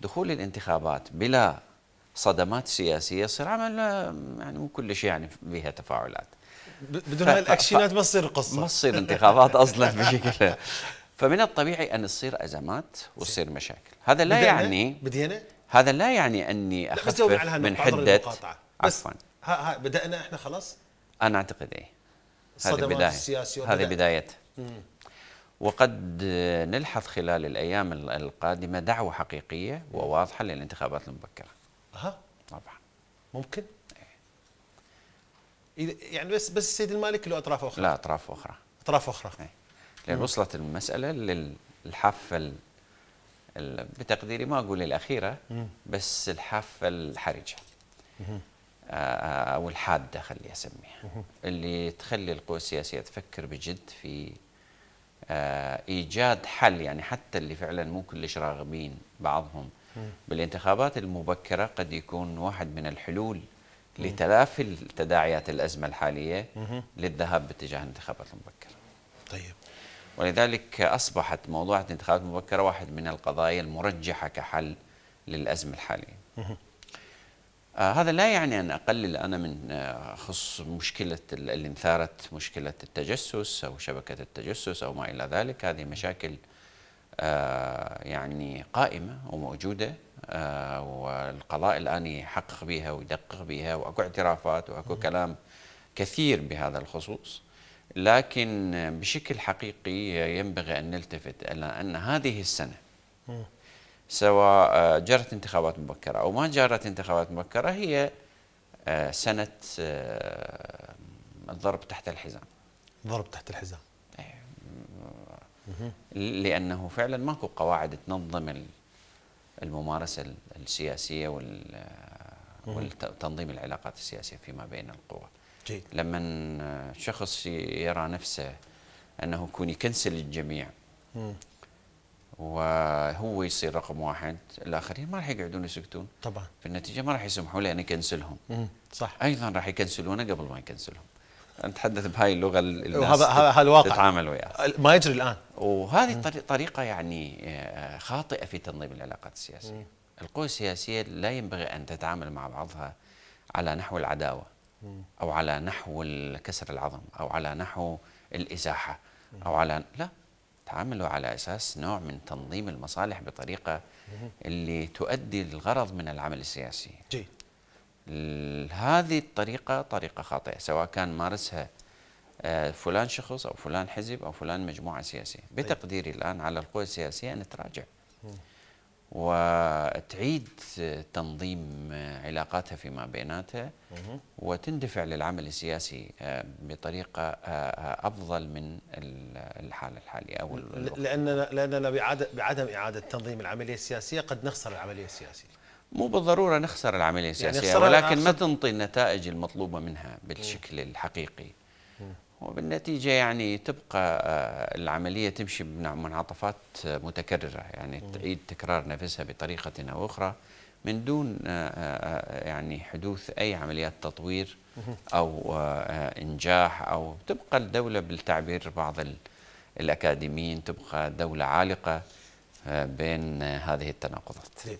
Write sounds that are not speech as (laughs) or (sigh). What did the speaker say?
دخول الانتخابات بلا صدمات سياسيه صراع عمل آه، يعني كل شيء يعني بها تفاعلات بدون هالاكشنات ما تصير قصه ما تصير انتخابات اصلا (laughs) بشكل فمن الطبيعي ان تصير ازمات وتصير مشاكل هذا لا بدينا يعني بدينا هذا لا يعني اني اخفف من حده عفوا ها ها بدانا احنا خلاص انا اعتقد ايه هذه بدايه السياسي هذه بدايتها وقد نلحظ خلال الأيام القادمة دعوة حقيقية وواضحة للانتخابات المبكرة أها طبعا ممكن إيه. يعني بس بس السيد المالك له أطراف أخرى لا أطراف أخرى أطراف أخرى ايه. لأن وصلت المسألة للحافة بتقديري ما أقول الأخيرة مم. بس الحافة الحرجة مم. آه، آه، أو الحادة خلي أسميها مم. اللي تخلي القوى السياسية تفكر بجد في آه، ايجاد حل يعني حتى اللي فعلا مو كلش راغبين بعضهم بالانتخابات المبكره قد يكون واحد من الحلول لتلافي تداعيات الازمه الحاليه للذهاب باتجاه الانتخابات المبكره. طيب ولذلك اصبحت موضوع الانتخابات المبكره واحد من القضايا المرجحه كحل للازمه الحاليه. آه، هذا لا يعني أن أقلل أنا من آه، خص مشكلة اللي انثارت مشكلة التجسس أو شبكة التجسس أو ما إلى ذلك هذه مشاكل آه، يعني قائمة وموجودة والقضاء الآن يحقق بها ويدقق بها وأكو اعترافات وأكو كلام كثير بهذا الخصوص لكن بشكل حقيقي ينبغي أن نلتفت إلى أن هذه السنة سواء آه، جرت انتخابات مبكرة أو ما جرت انتخابات مبكرة هي آه، سنة آه، الضرب تحت الحزام ضرب تحت الحزام إيه. لأنه فعلا ماكو قواعد تنظم الممارسة السياسية والتنظيم العلاقات السياسية فيما بين القوى جيد. لما شخص يرى نفسه أنه يكون يكنسل الجميع وهو يصير رقم واحد الاخرين ما راح يقعدون يسكتون طبعا في النتيجه ما راح يسمحوا لي ان يكنسلهم صح ايضا راح يكنسلونه قبل ما يكنسلهم نتحدث بهاي اللغه اللي هذا الواقع تتعامل وياه ما يجري الان وهذه مم. طريقه يعني آه، خاطئه في تنظيم العلاقات السياسيه مم. القوى السياسيه لا ينبغي ان تتعامل مع بعضها على نحو العداوه مم. او على نحو كسر العظم او على نحو الازاحه او على لا تعاملوا على أساس نوع من تنظيم المصالح بطريقة اللي تؤدي الغرض من العمل السياسي هذه الطريقة طريقة خاطئة سواء كان مارسها آه، فلان شخص أو فلان حزب أو فلان مجموعة سياسية طيب. بتقديري الآن على القوى السياسية أن تراجع وتعيد تنظيم علاقاتها فيما بيناتها وتندفع للعمل السياسي آه، بطريقة آه، آه، أفضل من الحالة الحالية أو لأننا, لأننا بعدم إعادة تنظيم العملية السياسية قد نخسر العملية السياسية مو بالضرورة نخسر العملية يعني السياسية يعني ولكن ما تنطي النتائج المطلوبة منها بالشكل الحقيقي وبالنتيجة يعني تبقى آه، العملية تمشي بمنعطفات آه، متكررة يعني تعيد تكرار نفسها بطريقة أو أخرى من دون آه، يعني حدوث أي عمليات تطوير أو إنجاح أو تبقى الدولة بالتعبير بعض الأكاديميين تبقى دولة عالقة بين هذه التناقضات